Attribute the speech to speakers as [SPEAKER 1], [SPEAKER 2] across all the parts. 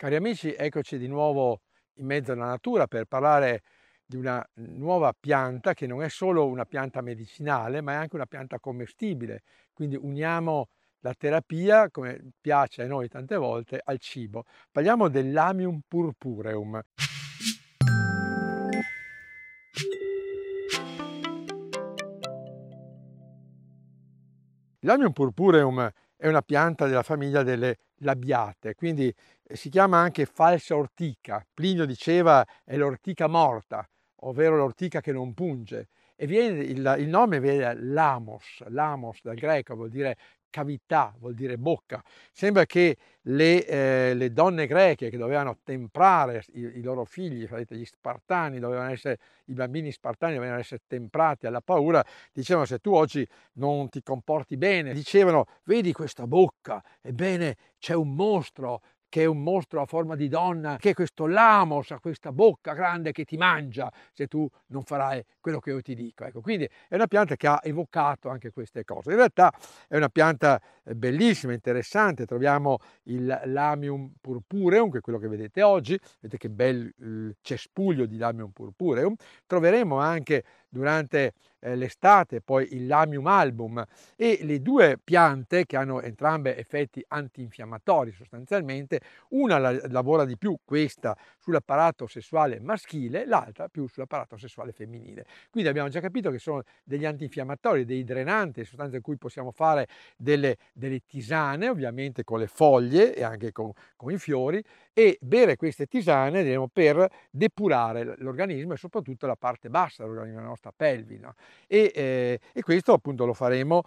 [SPEAKER 1] Cari amici, eccoci di nuovo in mezzo alla natura per parlare di una nuova pianta che non è solo una pianta medicinale, ma è anche una pianta commestibile. Quindi uniamo la terapia, come piace a noi tante volte, al cibo. Parliamo dell'amium purpureum. L'amium purpureum è una pianta della famiglia delle labiate, quindi eh, si chiama anche falsa ortica. Plinio diceva è l'ortica morta, ovvero l'ortica che non punge. E viene, il, il nome viene da lamos, lamos dal greco vuol dire cavità, vuol dire bocca. Sembra che le, eh, le donne greche che dovevano temprare i, i loro figli, sapete, gli spartani, dovevano essere, i bambini spartani dovevano essere temprati alla paura, dicevano se tu oggi non ti comporti bene, dicevano vedi questa bocca, ebbene c'è un mostro, che è un mostro a forma di donna, che è questo Lamos, ha questa bocca grande che ti mangia se tu non farai quello che io ti dico. Ecco, quindi è una pianta che ha evocato anche queste cose. In realtà è una pianta eh, bellissima, interessante, troviamo il Lamium purpureum, che è quello che vedete oggi, vedete che bel eh, cespuglio di Lamium purpureum, troveremo anche durante eh, l'estate, poi il Lamium album e le due piante che hanno entrambe effetti antinfiammatori sostanzialmente, una lavora di più questa sull'apparato sessuale maschile, l'altra più sull'apparato sessuale femminile. Quindi abbiamo già capito che sono degli antinfiammatori, dei drenanti, sostanze in cui possiamo fare delle, delle tisane, ovviamente con le foglie e anche con, con i fiori, e bere queste tisane diciamo, per depurare l'organismo e soprattutto la parte bassa dell'organismo, la nostra pelvina. E, eh, e, questo appunto lo faremo,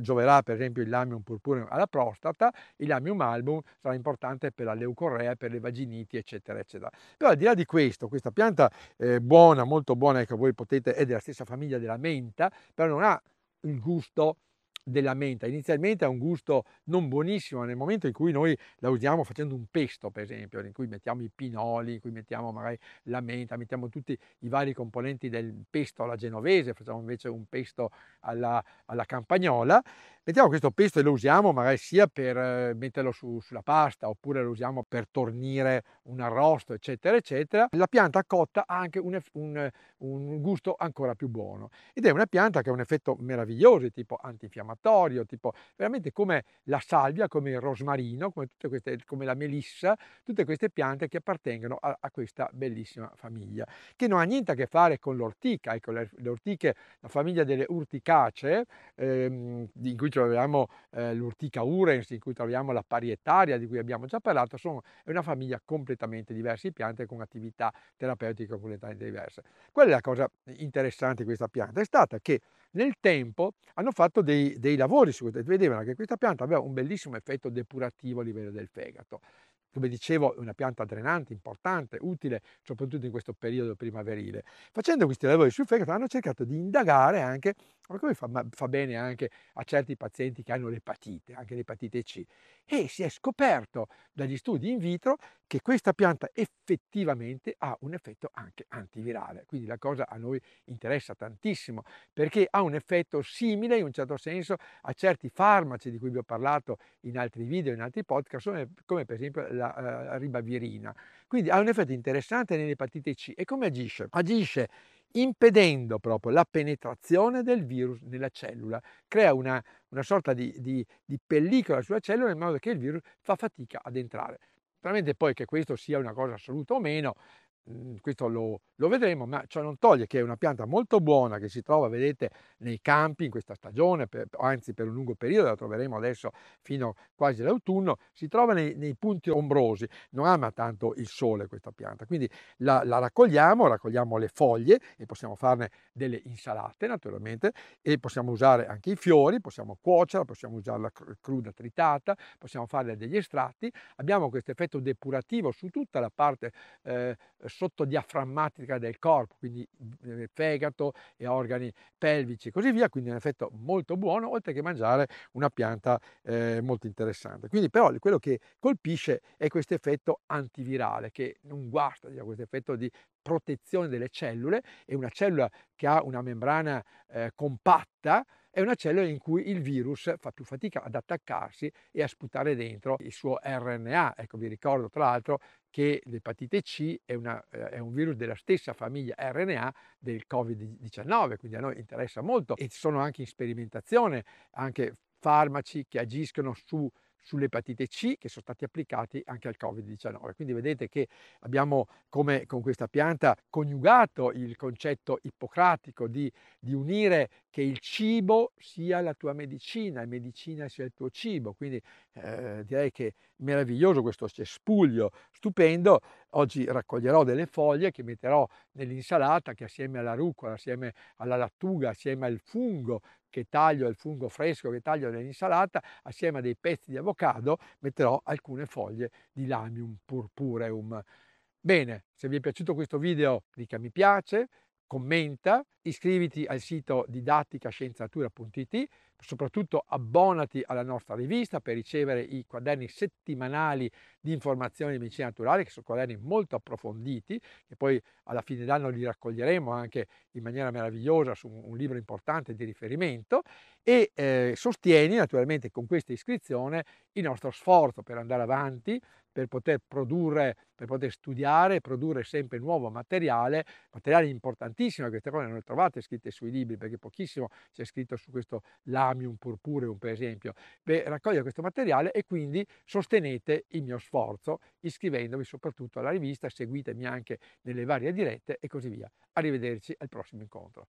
[SPEAKER 1] gioverà per esempio il lamium purpureo alla prostata, il lamium album sarà importante per la leucorrea, per le vaginiti, eccetera, eccetera. Però al di là di questo, questa pianta è eh, buona, molto buona, che ecco, voi potete, è della stessa famiglia della menta, però non ha il gusto della menta. Inizialmente ha un gusto non buonissimo nel momento in cui noi la usiamo facendo un pesto, per esempio, in cui mettiamo i pinoli, in cui mettiamo magari la menta, mettiamo tutti i vari componenti del pesto alla genovese, facciamo invece un pesto alla, alla campagnola. Mettiamo questo pesto e lo usiamo magari sia per eh, metterlo su, sulla pasta oppure lo usiamo per tornire un arrosto, eccetera, eccetera. La pianta cotta ha anche un, un, un gusto ancora più buono ed è una pianta che ha un effetto meraviglioso, tipo antinfiammatorio infiammatorio, tipo veramente come la salvia, come il rosmarino, come, tutte queste, come la melissa, tutte queste piante che appartengono a, a, questa bellissima famiglia, che non ha niente a che fare con l'ortica, ecco, le, le ortiche, la famiglia delle urticacee, ehm, in cui troviamo eh, l'urtica urens, in cui troviamo la parietaria, di cui abbiamo già parlato, sono, è una famiglia completamente diversa di piante con attività terapeutiche completamente diverse. Qual è la cosa interessante di questa pianta? È stata che nel tempo hanno fatto dei, dei lavori su questo, vedevano che questa pianta aveva un bellissimo effetto depurativo a livello del fegato. Come dicevo, è una pianta drenante, importante, utile, soprattutto in questo periodo primaverile. Facendo questi lavori sul fegato hanno cercato di indagare anche ma come fa, ma fa bene anche a certi pazienti che hanno l'epatite, anche l'epatite C. E si è scoperto dagli studi in vitro che questa pianta effettivamente ha un effetto anche antivirale. Quindi la cosa a noi interessa tantissimo perché ha un effetto simile in un certo senso a certi farmaci di cui vi ho parlato in altri video, in altri podcast, come per esempio la, eh, la ribavirina. Quindi ha un effetto interessante nell'epatite C. E come agisce? Agisce impedendo proprio la penetrazione del virus nella cellula, crea una, una sorta di, di, di pellicola sulla cellula in modo che il virus fa fatica ad entrare. Naturalmente poi che questo sia una cosa assoluta o meno, questo lo, lo, vedremo, ma ciò non toglie che è una pianta molto buona che si trova, vedete, nei campi in questa stagione, per, anzi per un lungo periodo, la troveremo adesso fino quasi all'autunno, si trova nei, nei punti ombrosi, non ama tanto il sole questa pianta, quindi la, la, raccogliamo, raccogliamo le foglie e possiamo farne delle insalate naturalmente e possiamo usare anche i fiori, possiamo cuocerla, possiamo usarla cruda tritata, possiamo farle degli estratti, abbiamo questo effetto depurativo su tutta la parte eh, sottodiaframmatica del corpo, quindi mhmm, eh, fegato e organi pelvici e così via, quindi un effetto molto buono, oltre che mangiare una pianta eh, molto interessante. Quindi però quello che colpisce è questo effetto antivirale, che non guasta, diciamo, questo effetto di protezione delle cellule e una cellula che ha una membrana eh, compatta, è una cellula in cui il virus fa più fatica ad attaccarsi e a sputare dentro il suo RNA. Ecco, vi ricordo tra l'altro che l'epatite C è, una, eh, è, un virus della stessa famiglia RNA del Covid-19, quindi a noi interessa molto e sono anche in sperimentazione anche farmaci che agiscono su sull'epatite C che sono stati applicati anche al Covid-19. Quindi vedete che abbiamo come con questa pianta coniugato il concetto ippocratico di, di unire che il cibo sia la tua medicina e medicina sia il tuo cibo. Quindi eh, direi che è meraviglioso questo cespuglio, stupendo. Oggi raccoglierò delle foglie che metterò nell'insalata che assieme alla rucola, assieme alla lattuga, assieme al fungo che taglio, al fungo fresco che taglio nell'insalata, assieme a dei pezzi di avocado metterò alcune foglie di lamium purpureum. Bene, se vi è piaciuto questo video dica mi piace, commenta, iscriviti al sito didatticascienziatura.it, soprattutto abbonati alla nostra rivista per ricevere i quaderni settimanali di informazioni di medicina naturale, che sono quaderni molto approfonditi, che poi alla fine dell'anno li raccoglieremo anche in maniera meravigliosa su un libro importante di riferimento e eh, sostieni naturalmente con questa iscrizione il nostro sforzo per andare avanti, per poter produrre, per poter studiare, produrre sempre nuovo materiale, materiale importantissimo, queste cose non le trovate scritte sui libri perché pochissimo c'è scritto su questo lamium purpureum per esempio. per raccogliere questo materiale e quindi sostenete il mio sforzo iscrivendovi soprattutto alla rivista, seguitemi anche nelle varie dirette e così via. Arrivederci al prossimo incontro.